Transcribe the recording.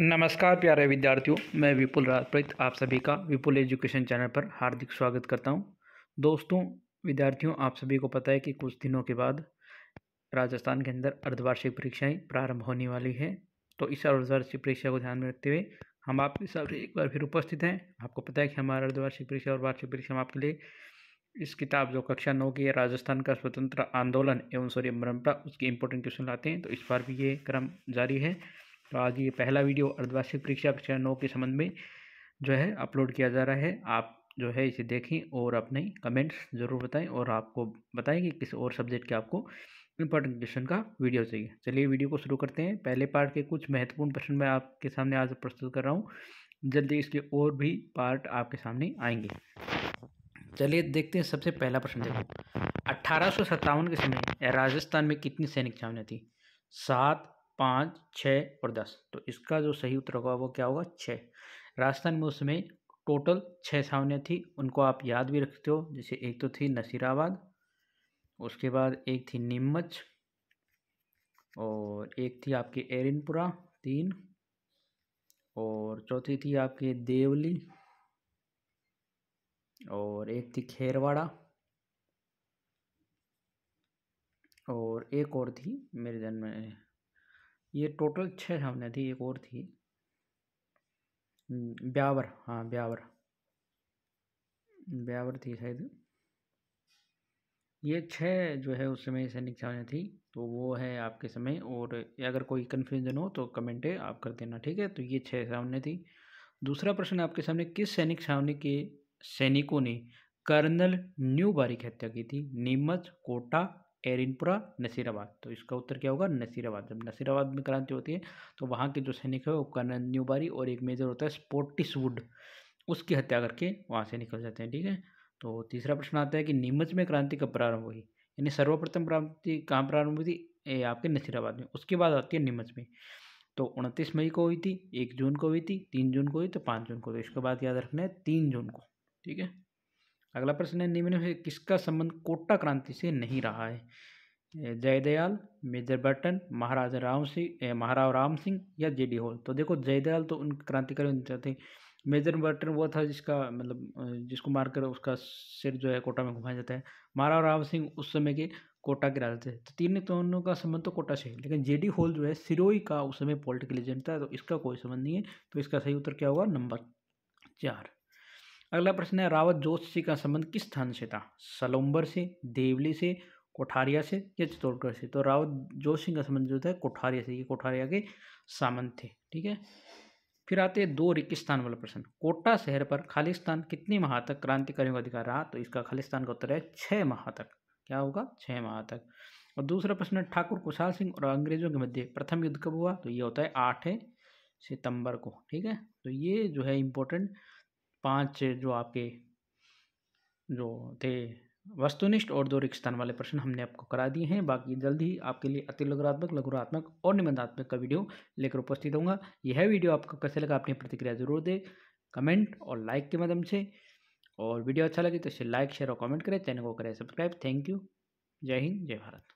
नमस्कार प्यारे विद्यार्थियों मैं विपुल राजप्रीत आप सभी का विपुल एजुकेशन चैनल पर हार्दिक स्वागत करता हूं दोस्तों विद्यार्थियों आप सभी को पता है कि कुछ दिनों के बाद राजस्थान के अंदर अर्धवार्षिक परीक्षाएं प्रारंभ होने वाली हैं तो इस अर्धवार्षिक परीक्षा को ध्यान में रखते हुए हम आपके सामने एक बार फिर उपस्थित हैं आपको पता है कि हमारा अर्धवार्षिक परीक्षा और वार्षिक परीक्षा हम आपके लिए इस किताब जो कक्षा नौ की है राजस्थान का स्वतंत्र आंदोलन एवं सौर्य परम्परा उसकी इम्पोर्टेंट क्वेश्चन लाते हैं तो इस बार भी ये क्रम जारी है तो आज ये पहला वीडियो अर्धवार्षिक परीक्षा कक्षा नौ के संबंध में जो है अपलोड किया जा रहा है आप जो है इसे देखें और अपने कमेंट्स ज़रूर बताएं और आपको बताएं कि किस और सब्जेक्ट के आपको इम्पोर्टेंट क्वेश्चन का वीडियो चाहिए चलिए वीडियो को शुरू करते हैं पहले पार्ट के कुछ महत्वपूर्ण प्रश्न मैं आपके सामने आज प्रस्तुत कर रहा हूँ जल्दी इसके और भी पार्ट आपके सामने आएंगे चलिए देखते हैं सबसे पहला प्रश्न देखो अट्ठारह के समय राजस्थान में कितनी सैनिक छावनियाँ थी सात पाँच छः और दस तो इसका जो सही उत्तर होगा वो क्या होगा छः राजस्थान में उसमें टोटल छः सामने थी उनको आप याद भी रखते हो जैसे एक तो थी नसीराबाद उसके बाद एक थी नीमच और एक थी आपकी एरिनपुरा तीन और चौथी थी आपकी देवली और एक थी खेरवाड़ा और एक और थी मेरे जन्म ये टोटल छः सामने थी एक और थी ब्यावर हाँ ब्यावर ब्यावर थी शायद ये छः जो है उस समय सैनिक सामने थी तो वो है आपके समय और अगर कोई कन्फ्यूजन हो तो कमेंट आप कर देना ठीक है तो ये छः सामने थी दूसरा प्रश्न आपके सामने किस सैनिक छावनी के सैनिकों ने कर्नल न्यू बारी की हत्या की थी नीमच कोटा एरिनपुरा नसीराबाद तो इसका उत्तर क्या होगा नसीराबाद जब नसीराबाद में क्रांति होती है तो वहाँ के जो सैनिक है वो कर्नल न्यूबारी और एक मेजर होता है वुड उसकी हत्या करके वहाँ से निकल जाते हैं ठीक है तो तीसरा प्रश्न आता है कि नीमच में क्रांति कब प्रारंभ हुई यानी सर्वप्रथम क्रांति कहाँ प्रारंभ हुई थी आपके नसीराबाद में उसके बाद आती है नीमच में तो उनतीस मई को हुई थी एक जून को हुई थी तीन जून को हुई तो पाँच जून को हुई इसके बाद याद रखना है तीन जून को ठीक है अगला प्रश्न है निम्न से किसका संबंध कोटा क्रांति से नहीं रहा है जयदयाल मेजर बर्टन महाराजा राम सिंह महाराव राम सिंह या जे डी होल तो देखो जयदयाल तो उन क्रांतिकारी थे मेजर बर्टन वो था जिसका मतलब जिसको मारकर उसका सिर जो है कोटा में घुमाया जाता है महाराव राम सिंह उस समय के कोटा के राजा थे तो तीन दोनों का संबंध तो कोटा से है लेकिन जे डी होल जो है सिरोई का उस समय पॉलिटिकल एजेंट था तो इसका कोई संबंध नहीं है तो इसका सही उत्तर क्या होगा नंबर चार अगला प्रश्न है रावत जोतसी का संबंध किस स्थान से था सलोम्बर से देवली से कोठारिया से या चित्तौड़गढ़ से तो रावत जोत सिंह का संबंध जो था कोठारिया से ये कोठारिया के सामंत थे ठीक है फिर आते हैं दो रिकिस्तान वाला प्रश्न कोटा शहर पर खालिस्तान कितने माह तक क्रांतिकारियों का अधिकार रहा तो इसका खालिस्तान का उत्तर है छः माह तक क्या होगा छः माह तक और दूसरा प्रश्न है ठाकुर कुशाल सिंह और अंग्रेजों के मध्य प्रथम युद्ध कब हुआ तो ये होता है आठ सितंबर को ठीक है तो ये जो है इम्पोर्टेंट पांच जो आपके जो थे वस्तुनिष्ठ और दो रिक्त स्थान वाले प्रश्न हमने आपको करा दिए हैं बाकी जल्द ही आपके लिए अति लघुरात्मक लघुरात्मक और निबंधात्मक का वीडियो लेकर उपस्थित होऊंगा यह वीडियो आपको कैसे लगा अपनी प्रतिक्रिया जरूर दे कमेंट और लाइक के माध्यम से और वीडियो अच्छा लगे तो इसे लाइक शेयर और कमेंट करें चैनल को करें सब्सक्राइब थैंक यू जय हिंद जय भारत